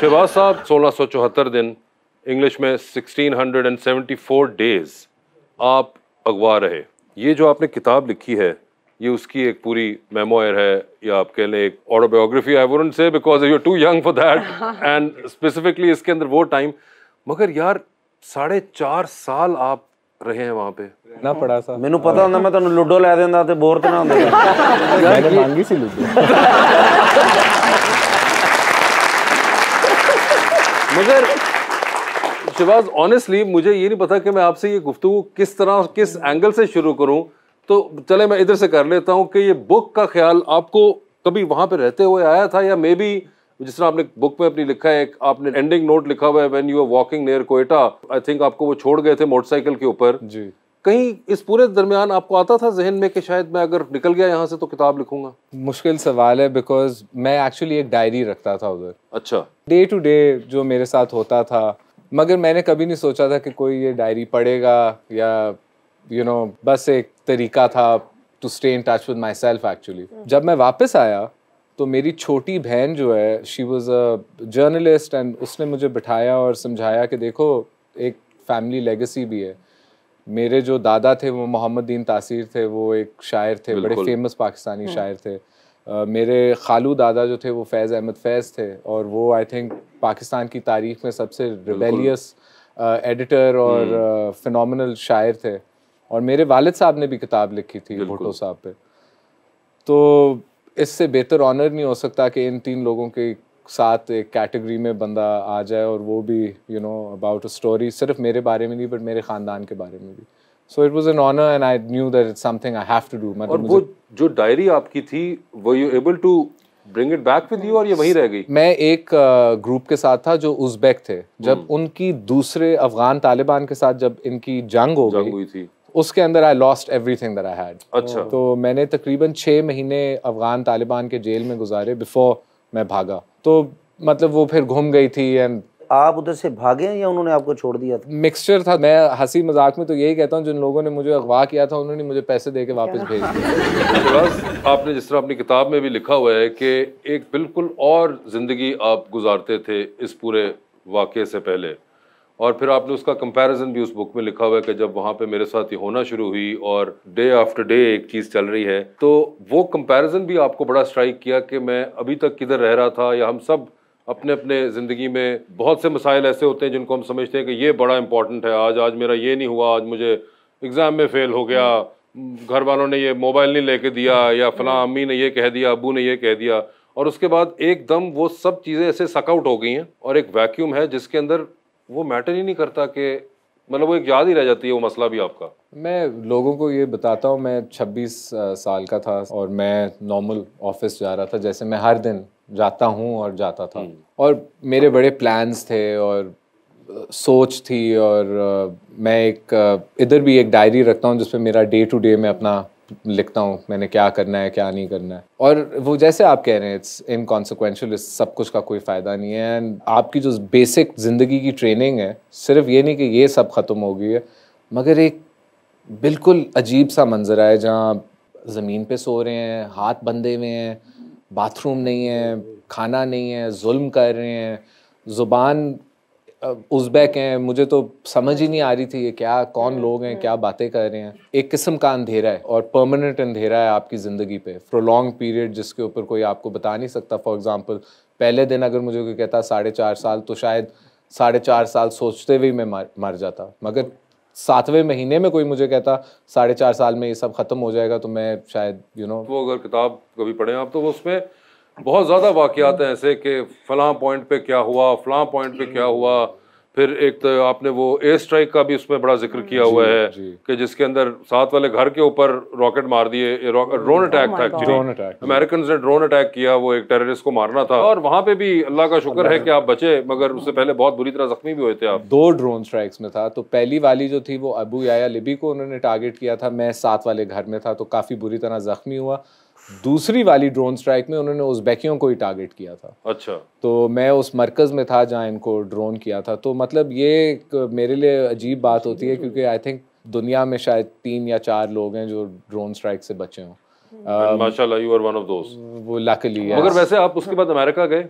शहबाज साहब सोलह दिन इंग्लिश में 1674 डेज आप अगवा रहे ये जो आपने किताब लिखी है ये उसकी एक पूरी मेमोयर है या आप कह लें एक autobiography I wouldn't say because you too young for that and specifically इसके अंदर वो टाइम मगर यार साढ़े चार साल आप रहे हैं ਵਾਂ पे ना पड़ा सा मैनू पता ਹੁੰਦਾ मैं तुम तो ਲੁੱਡੋ लै देता बोर तो ना ਨਾ ਹੁੰਦਾ ਮੈਂ ਮੰਗੀ ਸੀ मगर शिवाज ऑनेस्टली मुझे ये नहीं पता कि मैं आपसे ये गुफ्तु किस तरह किस एंगल से शुरू करूँ तो चले मैं इधर से कर लेता हूँ कि ये बुक का ख्याल आपको कभी वहाँ पर रहते हुए आया था या मे बी जिस तरह आपने बुक में अपनी लिखा है एक आपने एंडिंग नोट लिखा हुआ है when you are walking near Quetta I think आपको वो छोड़ गए थे मोटरसाइकिल के ऊपर जी कहीं इस पूरे दरमियान आपको आता था जहन में कि शायद मैं अगर निकल गया यहाँ से तो किताब लिखूंगा मुश्किल सवाल है बिकॉज मैं एक्चुअली एक डायरी रखता था उधर अच्छा डे टू डे जो मेरे साथ होता था मगर मैंने कभी नहीं सोचा था कि कोई ये डायरी पढ़ेगा या यू you नो know, बस एक तरीका था to stay in touch with myself actually जब मैं वापस आया तो मेरी छोटी बहन जो है she was a journalist and उसने मुझे बिठाया और समझाया कि देखो एक फैमिली लेगेसी भी है मेरे जो दादा थे वो मोहम्मद दीन तासीर थे वो एक शायर थे बड़े फेमस पाकिस्तानी हम्म। शायर थे uh, मेरे खालू दादा जो थे वो फैज़ अहमद फैज़ थे और वो आई थिंक पाकिस्तान की तारीख में सबसे रिबेलियस एडिटर uh, और फिनल हम्म। uh, शायर थे और मेरे वालिद साहब ने भी किताब लिखी थी भोटो साहब पे तो इससे बेहतर ऑनर नहीं हो सकता कि इन तीन लोगों की साथ एक कैटेगरी में बंदा आ जाए और वो भी you know about a story सिर्फ मेरे बारे में नहीं बट मेरे ख़ानदान के बारे में भी so it was an honour and I knew that it's something I have to do मतलब और वो जो डायरी आपकी थी वो you able to bring it back with you और ये वहीं रह गई मैं एक ग्रुप uh, के साथ था जो उज्बेक थे हम्म। जब उनकी दूसरे अफगान तालिबान के साथ जब इनकी जंग हो गई हुई थी उसके अंदर I lost everything that I had अच्छा तो मैंने तकरीबन छः महीने अफगान तालिबान के जेल में गुजारे बिफोर मैं भागा तो मतलब वो फिर घूम गई थी एंड आप उधर से भागे या उन्होंने आपको छोड़ दिया था मिक्सचर था मैं हंसी मजाक में तो यही कहता हूँ जिन लोगों ने मुझे अगवा किया था उन्होंने मुझे पैसे दे के वापस भेज दिया आपने जिस तरह अपनी किताब में भी लिखा हुआ है कि एक बिल्कुल और ज़िंदगी आप गुजारते थे इस पूरे वाक से पहले और फिर आपने उसका कंपैरिजन भी उस बुक में लिखा हुआ है कि जब वहाँ पे मेरे साथ ये होना शुरू हुई और डे आफ्टर डे एक चीज़ चल रही है तो वो कंपैरिजन भी आपको बड़ा स्ट्राइक किया कि मैं अभी तक किधर रह रहा था या हम सब अपने अपने ज़िंदगी में बहुत से मसाइल ऐसे होते हैं जिनको हम समझते हैं कि ये बड़ा इंपॉर्टेंट है आज आज मेरा ये नहीं हुआ आज मुझे एग्ज़ाम में फ़ेल हो गया घर वालों ने ये मोबाइल नहीं लेके दिया या फला अम्मी ने ये कह दिया अबू ने ये कह दिया और उसके बाद एकदम वो सब चीज़ें ऐसे सकआउट हो गई हैं और एक वैक्यूम है जिसके अंदर वो मैटर ही नहीं करता कि मतलब वो एक याद ही रह जाती है वो मसला भी आपका मैं लोगों को ये बताता हूँ मैं 26 साल का था और मैं नॉर्मल ऑफिस जा रहा था जैसे मैं हर दिन जाता हूँ और जाता था हम्म। और मेरे बड़े प्लान्स थे और सोच थी और मैं एक इधर भी एक डायरी रखता हूँ जिसपे मेरा डे टू डे मैं अपना लिखता हूँ मैंने क्या करना है क्या नहीं करना है और वो जैसे आप कह रहे हैं इट्स इनकॉन्सिक्वेंशल इस सब कुछ का कोई फ़ायदा नहीं है एंड आपकी जो बेसिक ज़िंदगी की ट्रेनिंग है सिर्फ ये नहीं कि ये सब ख़त्म हो गई है मगर एक बिल्कुल अजीब सा मंजर है जहाँ ज़मीन पे सो रहे हैं हाथ बंधे हुए हैं बाथरूम नहीं है खाना नहीं है जुल्म कर रहे हैं ज़ुबान उजबैक हैं मुझे तो समझ ही नहीं आ रही थी ये क्या कौन लोग हैं क्या बातें कर रहे हैं एक किस्म का अंधेरा है और परमानेंट अंधेरा है आपकी ज़िंदगी पे फॉर लॉन्ग पीरियड जिसके ऊपर कोई आपको बता नहीं सकता फॉर एग्ज़ाम्पल पहले दिन अगर मुझे कोई कहता साढ़े चार साल तो शायद साढ़े चार साल सोचते हुए मैं मर मर जाता मगर सातवें महीने में कोई मुझे कहता साढ़े चार साल में ये सब ख़त्म हो जाएगा तो मैं शायद यू you नो know, वो अगर किताब कभी पढ़े आप तो वो उसमें बहुत ज़्यादा वाक़ात हैं ऐसे कि फ़लाँ पॉइंट पे क्या हुआ फ़लाँ पॉइंट पे क्या हुआ फिर एक तो आपने वो एयर स्ट्राइक का भी उसमें बड़ा जिक्र किया हुआ है कि जिसके अंदर साथ वाले घर के ऊपर रॉकेट मार दिए ड्रोन अटैक oh था अमेरिकन ने ड्रोन अटैक किया वो एक टेररिस्ट को मारना था और वहां पे भी अल्लाह का शुक्र है कि आप बचे मगर उससे पहले बहुत बुरी तरह जख्मी भी हुए थे आप दो ड्रोन स्ट्राइक्स में था तो पहली वाली जो थी वो अबू याया लिबी को उन्होंने टारगेट किया था मैं साथ वाले घर में था तो काफ़ी बुरी तरह जख्मी हुआ दूसरी वाली ड्रोन स्ट्राइक में उन्होंने उज्बेकियों को ही टारगेट किया था अच्छा तो मैं उस मरकज़ में था जहाँ इनको ड्रोन किया था तो मतलब ये मेरे लिए अजीब बात होती है क्योंकि आई थिंक दुनिया में शायद तीन या चार लोग हैं जो ड्रोन स्ट्राइक से बचे हों माशाल्लाह you are one of those वो लकली है मगर वैसे आप उसके बाद अमेरिका गए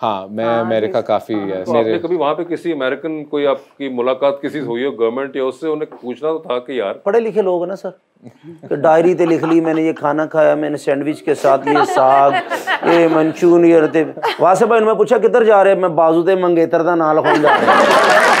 हाँ मैं हाँ, अमेरिका काफी हाँ। तो मेरे कभी वहाँ पे किसी अमेरिकन कोई आपकी मुलाकात किसी से हुई हो गवर्नमेंट या उससे उन्हें पूछना तो था कि यार पढ़े लिखे लोग ना सर तो डायरी ते तो लिख ली मैंने ये खाना खाया मैंने सैंडविच के साथ ये साग ये मंचून ये रहते वहाँ से भाई उन्होंने पूछा किधर जा रहे मैं बाजू दे मंगेतर का नाल खोल जा रहा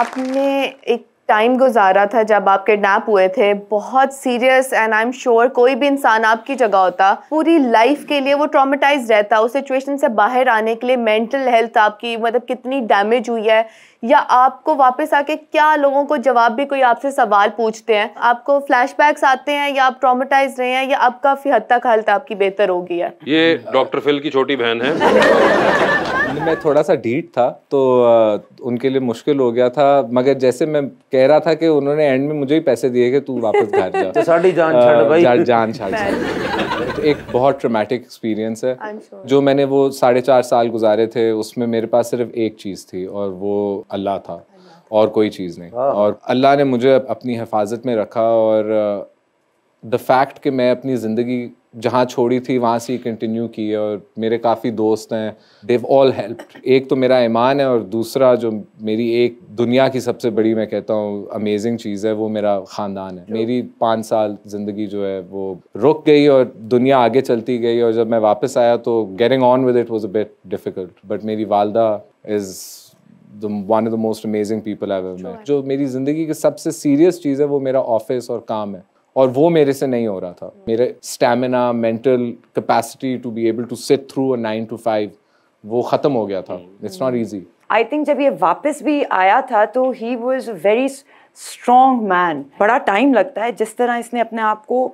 आपने एक टाइम गुजारा था जब आप किडनैप हुए थे बहुत serious and I am sure कोई भी इंसान आपकी जगह होता पूरी लाइफ के लिए वो ट्रामेटाइज रहता उस सिचुएशन से बाहर आने के लिए मेंटल हेल्थ आपकी मतलब कितनी डैमेज हुई है या आपको वापस आके क्या लोगों को जवाब भी कोई आपसे सवाल पूछते हैं आपको फ्लैशबैक्स आते हैं या आप ट्रोमेटाइज रहे हैं या आपका काफी हद तक हालत आपकी बेहतर हो गई है ये डॉक्टर फिल की छोटी बहन है मैं थोड़ा सा ढीठ था तो उनके लिए मुश्किल हो गया था मगर जैसे मैं कह रहा था कि उन्होंने एंड में मुझे ही पैसे दिए कि तू वापस घर जा तो साड़ी जान छाड़ भाई जान छाड़ तो एक बहुत ट्रोमेटिक एक्सपीरियंस है sure. जो मैंने वो साढ़े चार साल गुजारे थे उसमें मेरे पास सिर्फ एक चीज़ थी और वो अल्लाह था Allah. और कोई चीज़ नहीं ah. और अल्लाह ने मुझे अपनी हिफाजत में रखा और द फैक्ट कि मैं अपनी ज़िंदगी जहाँ छोड़ी थी वहाँ से ही कंटिन्यू की और मेरे काफ़ी दोस्त हैं देव ऑल हेल्प एक तो मेरा ईमान है और दूसरा जो मेरी एक दुनिया की सबसे बड़ी मैं कहता हूँ अमेजिंग चीज़ है वो मेरा ख़ानदान है मेरी पाँच साल ज़िंदगी जो है वो रुक गई और दुनिया आगे चलती गई और जब मैं वापस आया तो getting on with it was a difficult but मेरी वालदा is the one of the most amazing people I जो मेरी ज़िंदगी की सबसे सीरियस चीज़ है वो मेरा ऑफिस और काम है और वो मेरे से नहीं हो रहा था मेरे stamina mental capacity to be able to sit through a nine to five वो ख़त्म हो गया था it's not easy I think जब ये वापस भी आया था तो he was very strong man बड़ा टाइम लगता है जिस तरह इसने अपने आप को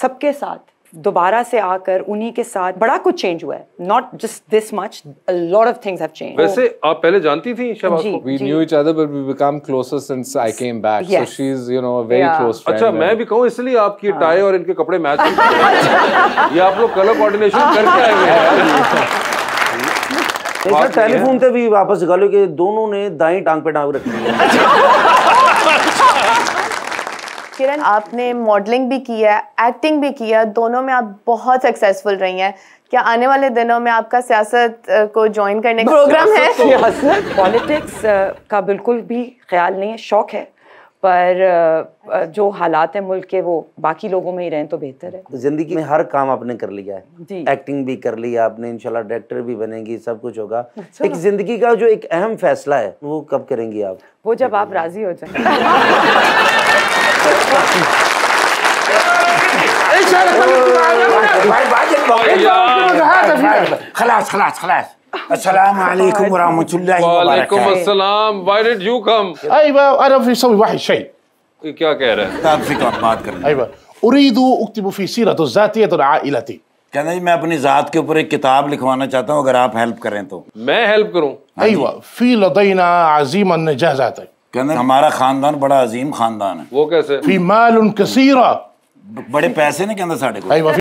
सबके साथ दोबारा से आकर उन्हीं के साथ बड़ा कुछ चेंज हुआ है not just this much a lot of things have change वैसे आप पहले जानती थी शबा को we knew each other but we become closer since I came back so she is you know a very close friend अच्छा मैं भी कहूं इसलिए आपकी हाँ। टाई और इनके कपड़े मैच ये आप लोग कलर कोऑर्डिनेशन करके आए हुए हैं टेलीफोन पे भी वापस निकालो कि दोनों ने दाई टांग पे टांग रखी है किरण आपने मॉडलिंग भी की है एक्टिंग भी की है दोनों में आप बहुत सक्सेसफुल रही हैं क्या आने वाले दिनों में आपका सियासत को ज्वाइन करने का प्रोग्राम है सियासत पॉलिटिक्स तो- का बिल्कुल भी ख्याल नहीं है शौक है पर जो हालात हैं मुल्क के वो बाकी लोगों में ही रहें तो बेहतर है तो ज़िंदगी में हर काम आपने कर लिया है एक्टिंग भी कर लिया आपने इंशाल्लाह डायरेक्टर भी बनेगी सब कुछ होगा अच्छा। एक ज़िंदगी का जो एक अहम फैसला है वो कब करेंगी आप वो जब आप राज़ी हो जाए خلاص خلاص خلاص السلام عليكم ورحمة الله وبركاته وعليكم السلام why did you come أيوة أنا في سوي واحد شيء كيا कह रहे हैं आप بات बात कर أيوة أريد أكتب في سيرة ذاتية عائلتي कहना जी मैं अपनी जात के ऊपर एक किताब लिखवाना चाहता हूँ अगर आप हेल्प करें तो मैं हेल्प करूँ أيوة في لدينا عزيمة جاهزة कहने हमारा खानदान बड़ा अजीम खानदान है वो कैसे फी माल कसीरा बड़े पैसे ने कहना साढ़े को